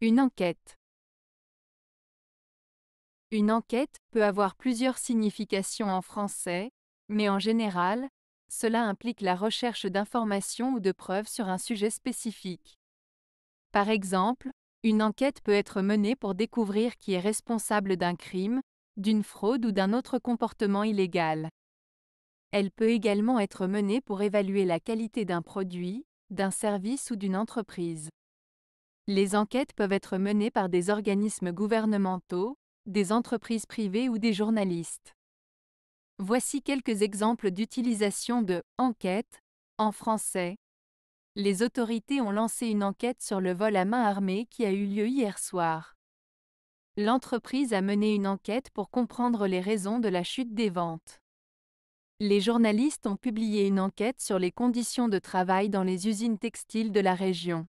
Une enquête. Une enquête peut avoir plusieurs significations en français, mais en général, cela implique la recherche d'informations ou de preuves sur un sujet spécifique. Par exemple, une enquête peut être menée pour découvrir qui est responsable d'un crime, d'une fraude ou d'un autre comportement illégal. Elle peut également être menée pour évaluer la qualité d'un produit, d'un service ou d'une entreprise. Les enquêtes peuvent être menées par des organismes gouvernementaux, des entreprises privées ou des journalistes. Voici quelques exemples d'utilisation de enquête en français. Les autorités ont lancé une enquête sur le vol à main armée qui a eu lieu hier soir. L'entreprise a mené une enquête pour comprendre les raisons de la chute des ventes. Les journalistes ont publié une enquête sur les conditions de travail dans les usines textiles de la région.